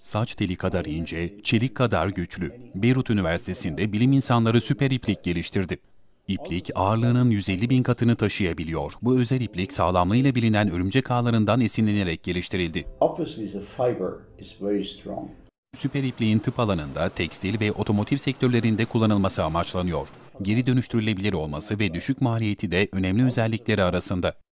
Saç teli kadar ince, çelik kadar güçlü. Beyrut Üniversitesi'nde bilim insanları süper iplik geliştirdi. İplik ağırlığının 150 bin katını taşıyabiliyor. Bu özel iplik sağlamlığıyla bilinen örümcek ağlarından esinlenerek geliştirildi. Süper ipliğin tıp alanında, tekstil ve otomotiv sektörlerinde kullanılması amaçlanıyor. Geri dönüştürülebilir olması ve düşük maliyeti de önemli özellikleri arasında.